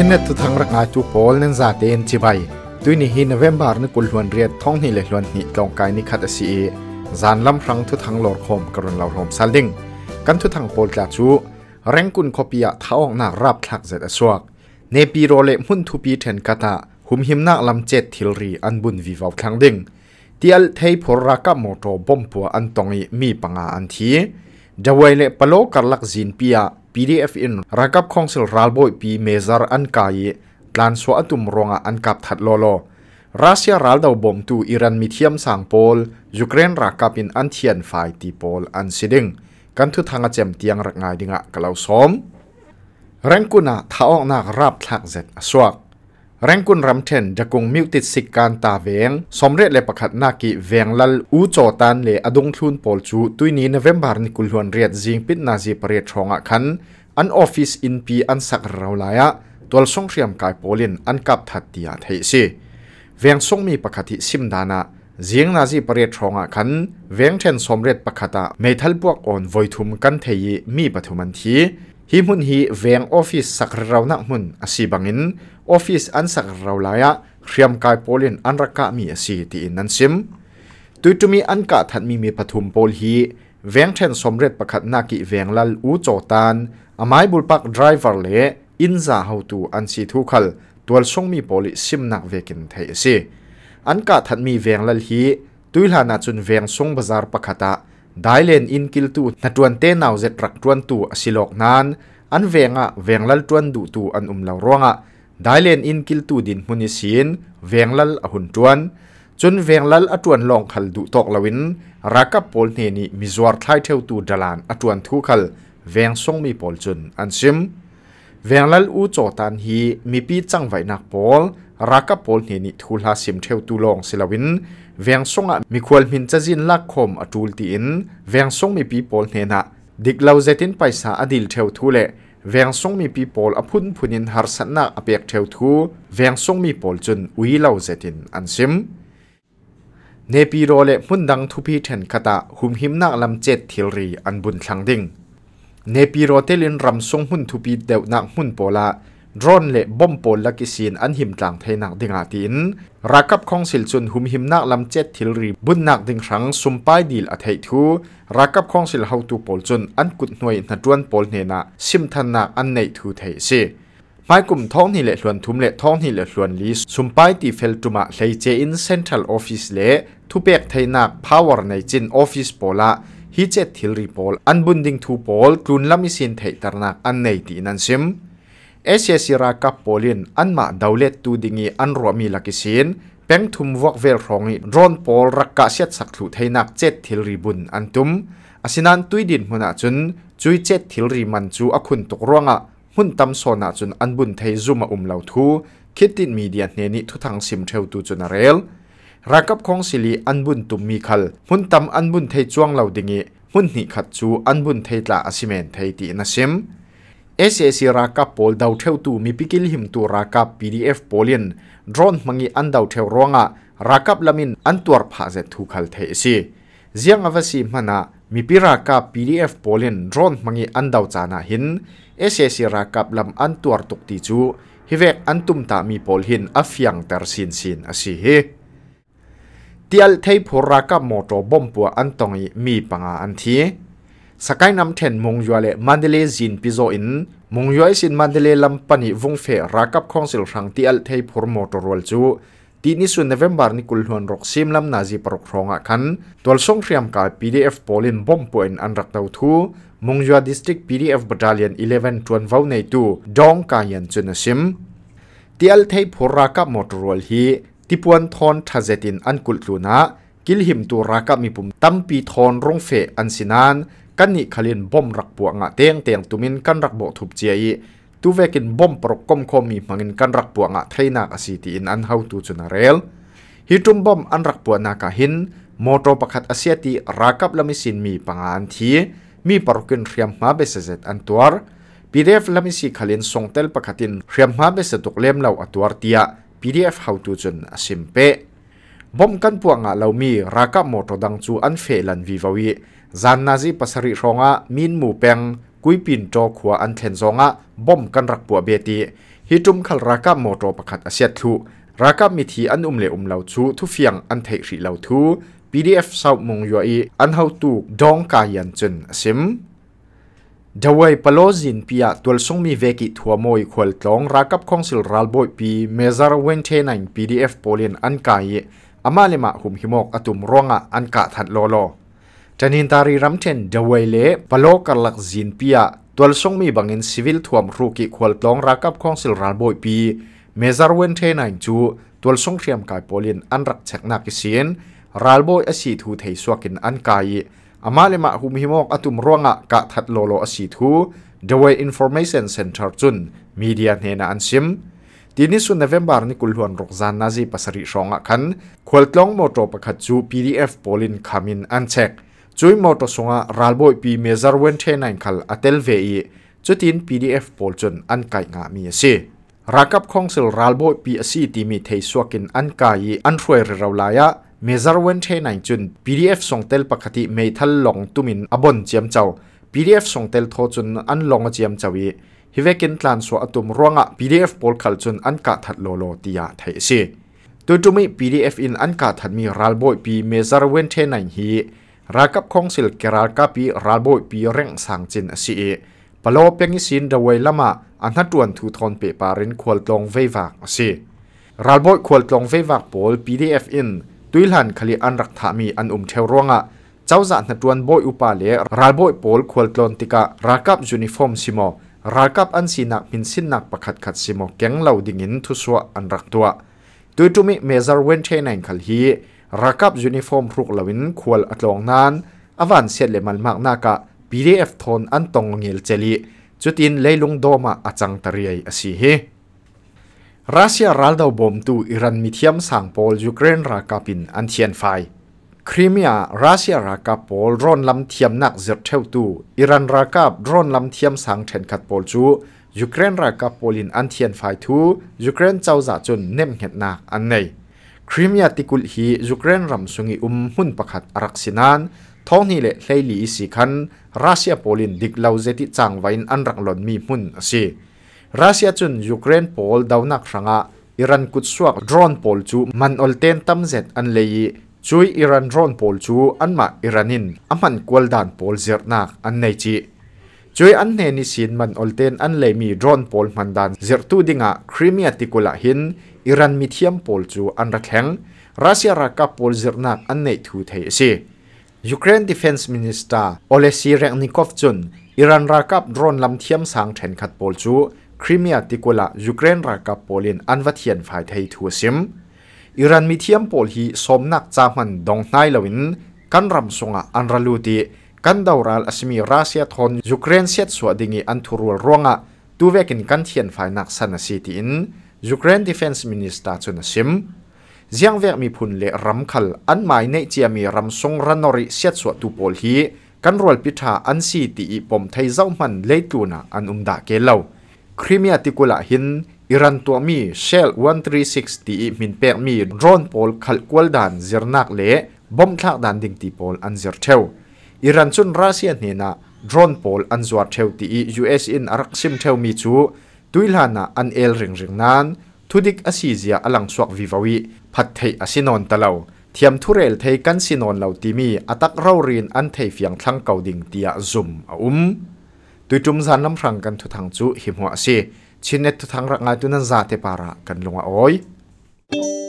ชนนทุทังรักอาจูพอลนั้นซาเตนจิบายตุยนี่ฮีนเวมบาร์นกุลวนเรียดท้องนี่เลยลวนนี่กองกายนิคัตสีจานลำรังทุทังหลอดคมกรุณเหล่าหอมซาลิงกันทุทังโปลจาจูแรงกุนคอปิยะท้าองนารับทักเจดสวกเนปีโรเลมุ่นทุปีเทนกาตา หุมหิมนาลำเจ็ดทิลรีอันบุญวิวาวทังดิงเตียลเทยพรักมโตบอมปัวอันตองมีปังอาอันทีจะไวเลปโลกัลลักจินปิยะพีีดเ p d อ i นรักกับคองสิลรัลโบยปีเมซาร์อันกายลานสวอตุมรงอันกับทัดโลโลรัสเซียรัลดาวบอมตูอิรันมีเทียมสังโปลยูเครนรักกับอินอันเทียนไฟายตีโปลอันซิดิงกันทุทางเจมเตียงรักงายดิงะกล่าวอมแรงกุนาท้าออกนักรับทักเจ็ดสวกแรงคุณรำเทนจะกงมิวติดสิกการตาเวงสมเร็จเลยประคัดนากิเวงลัลอูโจตันเลอดงทุนปอลจูตุยนี้นเวมบาร์นิกุลวนเรียดจิงปิดนาจีเปรียทองอัคัน อันออฟฟิศอินพีอันสักเราลายะ ตัวส่งเรียมกายโปลินอันกับทัดตียาเทซีเวียงทรงมีประคติซิมดานะเสียงนาซีเปรียทองอคันเวียงเชนสมเร็จประคตาเมทัลพวกอ่อนไวทุมกันเทยมีปฐุมันที hi mun hi veng office sakrau na mun asibangin office an sakrau laya khriam kai polin anraka mi asi ti in nan sim tuitumi an ka that mi mi pathum pol hi veng then somret pakhat na ki veng lal u chotan amai bulpak driver le inza how tu an si thu khal tual song mi poli sim nak vekin thei ase an ka that mi veng lal hi tuilhana chun veng song bazar pakhata ไดเลนอินกิลตูนัดวนเตนาวาเจ็ดรักวนตูสิลอกนั้นอันเวงะเวงลัลจวนดูตูอันอุมเลารวงะไดเลนอินกิลตูดินมุนิสินเวงลัลอหุนจวนจนเวงลัลอตวนลองขัลดูตอกลวินรักกับพพลเนนีมิจวร์ทายเทวตูดลานอตวนทุกขัลเวงซงมีพพลจนอันซิมเวงลัลอูโจตันฮีมีปีจังไวนักพพล raka pol ni ni thula sim theu tu long silawin veng songa mi khwal min cha jin lak khom atul ti in veng song mi pi pol ne na dik lau zetin paisa adil theu thu le veng song mi pi pol aphun phunin har san na apek theu thu veng song mi pol chun ui lau zetin an sim ne pi ro le mun dang thu pi then kata hum him na lam chet thil ri an bun thlang ding ne pi ro telin ram song hun thu pi deuh na hun pola drone le bom pol la kisin an him tlang theinak dinga tin rakap khongsil chun hum him nak lam chet thilri bunnak ding rang sumpai dil a thei thu rakap khongsil how to pol chun an kut noi na tuan pol ne na sim than na an nei thu thei si mai kum thong ni le hluan thum le thong ni le hluan li sumpai ti fel tuma hlei che in central office le thu pek theinak power nei chin office pola hi che thilri pol an bunding thu pol tun lami sin thei tarnak an nei ti nan sim เอเชียสิรากับโปลินอันมาดาวเลตูดิงีอันรัวมีลักิสินเป่งทุมวกเวลรองอีรอนปอลรักกะเสียดสักถุไทยนักเจ็ดทิลริบุนอันตุมอาศินันตุยดินมุนาจุนจุยเจ็ดทิลริมันจูอคุณตกรวงะมุนตำโซนาจุนอันบุนไทยซูมาอุมเหล่าทูคิดตินมีเดียเนนิทุทังซิมเทวตูจุนาเรลรักกับของสิลีอันบุนตุมมีคัลมุนตำอันบุนไทยจวงเหล่าดิงีมุนนิขัดจูอันบุนไทยลาอาศิเมนไทยตีนาซิม SSC raka pol dau theu tu mi pikil him tu raka PDF polin drone mangi an dau theu ronga rakap lamin antuar pha je thu khal the si ziang avasi mana mi piraka PDF polin drone mangi an dau chana hin SSC rakap lam antuar tuk ti chu hiwek antum ta mi pol hin afyang tar sin sin asi he tial thei phora ka moto bom pu an tongi mi panga an thi sakai nam ten mong yua le mandele zin pizo in mong yua sin mandele lam pani vung fe rakap council rang ti al thei phur motorol chu ti ni su november ni kul hon rok sim lam na ji parok ronga khan tol song riam ka pdf polin bom point an rak tau thu mong yua district pdf battalion 11 tuan vau nei tu dong ka yan chuna sim ti al thei phur rakap motorol hi tipuan thon thazetin an kul tluna kilhim tu rakap mi pum tampi thon rong fe an sinan กันนี่ขลินบอมรักปวงะเตียงเตียงตุมินกันรักโบทุบเจียตัวเวกินบอมปรกกมคมีมังินกันรักปวงะไทยนักสิตินอันเฮาตูจุนาเรลฮิตุมบอมอันรักปวนากาหินมอโตปัะคัดอาเซียติรักับลมิสินมีปังอันทีมีปรกินเรียมมาเบสเซตอันตัวปีเดฟลมิสิขลินส่งเตลปัะคัดินเรียมมาเบสตุกเลมเลาอตัวเตียปีเดฟเฮาตูจุนอสิมเปบอมกันปวงะเลามีรักับมอโตดังจูอันเฟลันวิวาวีจันนาจีปัสริรองะมินหมู่เปงกุยปินโจขัวอันเทนซองะบ่มกันรักปัวเบตีฮิจุมขลรากาโมโตประคัดอเซียทูรากามิธีอันอุมเลอุมเลาชูทุเฟียงอันเทศรีเลาทู PDF สาวมงยัวอีอันเฮาตูดองกายันจนซิมดาวัยปโลจินปียตัวส่งมีเวกิทัวมอยควลตองรากับคองสิลรัลบอยปีเมซาร์เวนเทนัน PDF โปเลียนอันกายอามาเลมาหุมหิมอกอตุมร้องอันกะทัดโลโลจันทินตารีรัมเทนเดวเล่ปลอกกลักจินเปียตัวสงมีบางเงินซิวิลถ่วมรูกิควอลตองรักกับของสิลรันบอยปีเมซาร์เวนเทนายจูตัวสงเทียมกายโปลินอันรักเชกนักเสียนรัลบอยอสีทูเทยสวกินอันกายอามาเลมาหุมหิมอกอตุมร่วงะกะทัดโลโลอสีทูเดวอินฟอร์เมชันเซ็นเตอร์จุนมีเดียเนนาอันซิมทีนี้สุนเนเวมบาร์นีคุลฮวนรกจานนาซีปัสริชองะคัน ควอลตองโมโตปะคัจู PDF โปลินคามินอันเชกจุยมอตสงะรัลบอยปีเมจาร์เวนเทนันคัลอัตเลเวีจุดินีดีพอลจนอันไกงามีสิรักับของสิลรัลบอยปีสีทีมีเทสวกินอันไกอันรวยเราลายะเมจาร์เวนเทนันจุน PDF ส่งเตลปกติเมทัลลงตุมินอบอนเจียมเจ้า PDF ส่งเตลโทจุนอันลงเจียมเจ้าวีฮิเวกินตลานสวอตุมร่วงอ่ะ PDF พอลคัลจุนอันกะทัดโลโลติยาเทสิตัวจุมิ PDF อินอันกะทัดมีรัลบอยปีเมจาร์เวนเทนันฮีรากับคงสิลเกรากับปีราบอยปีเร่งสังจินสีเอปลอเพียงสินดวยละมาอันทัดวนทูทอนเปปารินควลตองเววักสีราบอยควลตองเววักโอลพีดีเอฟอินตุยหันคลีอันรักถามีอันอุ้มเทวร่วงอ่ะเจ้าจัดนัดวนบอยอุปาเลราบอยโอลควลตอนติการากับยูนิฟอร์มสิมอรากับอันสีนักมินสินนักประคัดขัดสิมอแกงเหล่าดิ่งินทุสวอันรักตัวตุยตุมิเมเจอร์เวนเชนังคลีรักับยูนิฟอร์มรุกลาวินควลอัตลองนั้นอวันเสียเลมันมากนักะ PDF ทอนอันตรงเงียลเจลีจุดินเลยลุงโดมาอาจังตรียอสีเฮรัสเซียรัลดาวบอมตูอิรันมิเทียมสังโปลยูเครนรากับปินอันเทียนไฟ ครีเมียรัสเซียรากับโปลรอนลำเทียมนักเจ็บเท่าตูอิรันรากับรอนลำเทียมสังเทนขัดโปลจูยูเครนรากับโปลินอันเทียนไฟทูยูเครนเจ้าจ่าจนเน่มเห็ดนักอันใน Crimea tikul hi Ukraine ram sungi um hun pakhat arak sinan thong hi le hlei li isi khan Russia polin diklau zeti changwain anrak lon mi hmun asi Russia chun Ukraine pol dawnak ranga Iran kutsuak drone pol chu man olten zet an leyi chui Iran drone pol chu anma Iranin aman kwaldan pol zernak an nei chi ช่วยอันเนนิสินมันอลเตนอันเลมีดรอนพอลมันดันเจอตูดิงะครีเมียติกุลาหินอิรันมีเทียมพอลจูอันรักแข็งรัสเซียรักกับพอลเจอนักอันเนทูเทสียูเครนดิฟเอนซ์มินิสเตอร์โอเลซีเรนนิคอฟจุนอิรันรักกับดรอนลำเทียมสังเทนขัดพอลจูครีเมียติกุลายูเครนรักกับพอลินอันวัดเทียนฝ่ายไทยทูซิมอิรันมีเทียมพอลฮีสมนักจามันดองนาลวินกันรำสงะอันรัลูตี kan daural asmi Russia thon Ukraine set so dingi an thurul ronga tuvekin kan thian fai nak sana si ti in Ukraine Defense Minister chuna sim ziang vek mi phun le ram khal an mai nei chia mi ram song ranori set so tu pol hi kan rol pitha an city i pom thai zau man le tu na an umda ke lo Crimea tikula hin Iran tua mi Shell 136 ti min pek mi drone pol khal kwal dan zirnak le bom thak dan ding ti pol an zir theo อิรันจุนรัสเซียนี่นะดรอนพอลอันสวดเทวตียูเอสอินรักซิมเทวมีจูตุยลานะอันเอลริงริงนั้นทุดิกอาซเซียอลังสวกวิวาวิพัดเทอสินนตะเลาเทียมทุเรลเทยกันสินนเหล่าติมีอัตักราเรียนอันเทยฟียงทั้งเกาดิ่งเตียซุมอุ้มตุยจุมซันน้ำรังกันทุทางจูหิมหัวซีชินเนตุทางรักงานตุนันซาเตปาระกันลงอ้อย